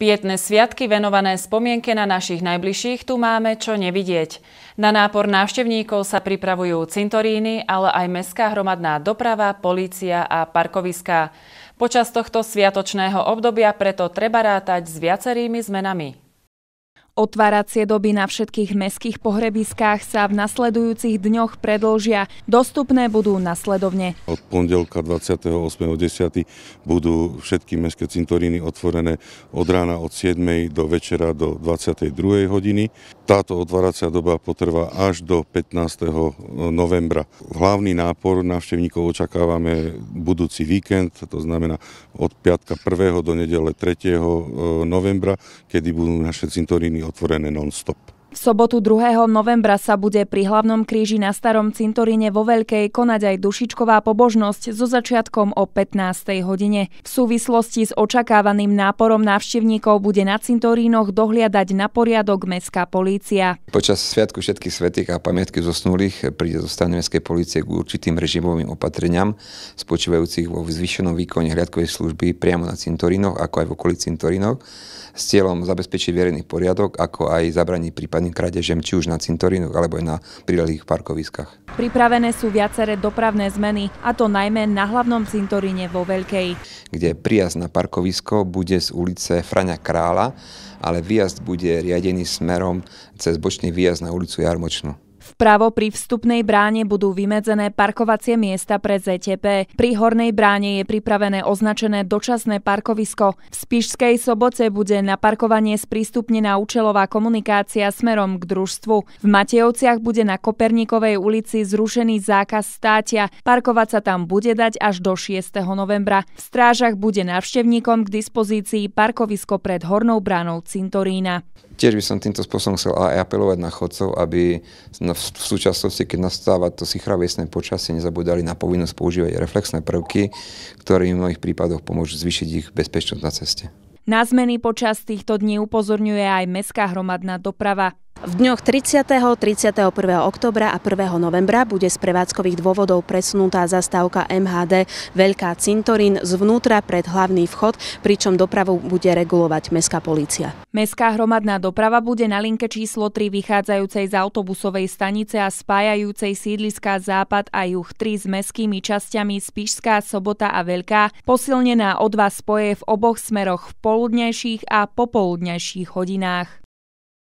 Pietné sviatky venované spomienke na našich najbližších tu máme čo nevidieť. Na nápor návštevníkov sa pripravujú cintoríny, ale aj mestská hromadná doprava, polícia a parkoviská. Počas tohto sviatočného obdobia preto treba rátať s viacerými zmenami. Otváracie doby na všetkých meských pohrebiskách sa v nasledujúcich dňoch predlžia. Dostupné budú nasledovne. Od pondelka 28.10. budú všetky meské cintoríny otvorené od rána od 7.00 do večera do 22. hodiny. Táto otváracia doba potrvá až do 15. Eh, novembra. Hlavný nápor návštevníkov očakávame budúci víkend, to znamená od piatka 1. do nedele 3. Eh, novembra, kedy budú naše cintoríny otvorené non-stop. V sobotu 2. novembra sa bude pri hlavnom kríži na Starom Cintorine vo Veľkej konať aj dušičková pobožnosť so začiatkom o 15. hodine. V súvislosti s očakávaným náporom návštevníkov bude na Cintorínoch dohliadať na poriadok mestská polícia. Počas Sviatku všetkých svetých a pamiatky zosnulých príde zo strany mestskej polície k určitým režimovým opatreniam spočívajúcich vo zvýšenom výkone hľadkovej služby priamo na Cintorínoch, ako aj v okolí Cintorínoch, s cieľom zabezpečiť verejný poriadok, ako aj zabraniť prípad prípadným krádežem či už na cintorínu alebo aj na prílelých parkoviskách. Pripravené sú viaceré dopravné zmeny, a to najmä na hlavnom cintoríne vo Veľkej. Kde prijazd na parkovisko bude z ulice Fraňa Krála, ale výjazd bude riadený smerom cez bočný výjazd na ulicu Jarmočnú. Vpravo pri vstupnej bráne budú vymedzené parkovacie miesta pre ZTP. Pri hornej bráne je pripravené označené dočasné parkovisko. V Spišskej sobote bude na parkovanie sprístupnená účelová komunikácia smerom k družstvu. V Matejovciach bude na Kopernikovej ulici zrušený zákaz státia. Parkovať sa tam bude dať až do 6. novembra. V Strážach bude návštevníkom k dispozícii parkovisko pred hornou bránou Cintorína tiež by som týmto spôsobom chcel aj apelovať na chodcov, aby v súčasnosti, keď nastáva to sichravesné počasie, nezabudali na povinnosť používať reflexné prvky, ktoré im v mnohých prípadoch pomôžu zvýšiť ich bezpečnosť na ceste. Na zmeny počas týchto dní upozorňuje aj Mestská hromadná doprava. V dňoch 30., 31. oktobra a 1. novembra bude z prevádzkových dôvodov presunutá zastávka MHD Veľká Cintorín zvnútra pred hlavný vchod, pričom dopravu bude regulovať Mestská policia. Mestská hromadná doprava bude na linke číslo 3 vychádzajúcej z autobusovej stanice a spájajúcej sídliska Západ a Juh 3 s mestskými časťami Spišská, Sobota a Veľká posilnená o dva spoje v oboch smeroch v poludnejších a popoludnejších hodinách.